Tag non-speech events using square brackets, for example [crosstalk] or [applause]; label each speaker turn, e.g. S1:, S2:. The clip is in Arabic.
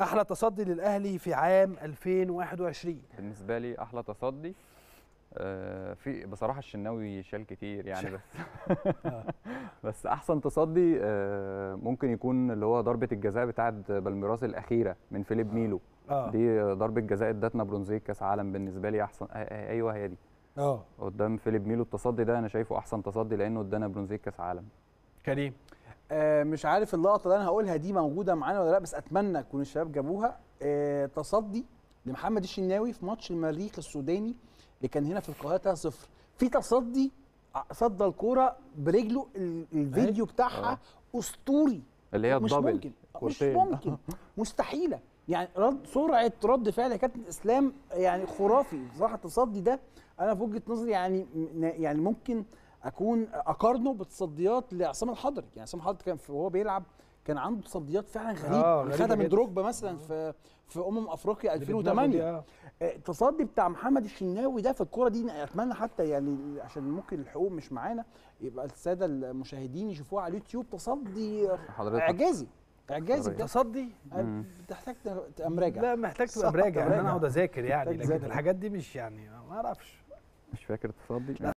S1: احلى تصدي للاهلي في عام 2021
S2: بالنسبه لي احلى تصدي آه، في بصراحه الشناوي شال كتير يعني بس [laughs] [laughs] بس احسن تصدي آه، ممكن يكون اللي هو ضربه الجزاء بتاعه بالميراس الاخيره من فيليب ميلو آه. آه. دي ضربه جزاء ادتنا برونزيه كاس عالم بالنسبه لي احسن ايوه هي دي اه قدام فيليب ميلو التصدي ده انا شايفه احسن تصدي لانه ادانا برونزيه كاس عالم كريم آه، مش عارف اللقطه اللي انا هقولها دي موجوده معانا ولا لا بس اتمنى يكون
S1: الشباب جابوها آه، تصدي لمحمد الشناوي في ماتش المريخ السوداني اللي كان هنا في القاهره 3 0 في تصدي آه، صدى الكوره برجله الفيديو إيه؟ بتاعها اسطوري
S2: اللي هي مش ممكن مش ممكن
S1: مستحيله يعني رد سرعه رد فعل يا كابتن اسلام يعني خرافي بصراحه التصدي ده انا في وجهه نظري يعني يعني ممكن اكون اقارنه بالتصديات لعصام الحضري يعني عصام الحضري كان وهو بيلعب كان عنده تصديات فعلا غريب آه يعني خدها من دروكبا مثلا في في امم افريقيا 2008 آه. آه، التصدي بتاع محمد الشناوي ده في الكوره دي اتمنى حتى يعني عشان ممكن الحقوق مش معانا يبقى الساده المشاهدين يشوفوها على اليوتيوب تصدي حضرتك. اعجازي اعجازي التصدي بتحتاج تبقى لا محتاج تبقى يعني مراجع انا اقعد اذاكر يعني لكن الحاجات دي مش يعني ما اعرفش
S2: مش فاكر التصدي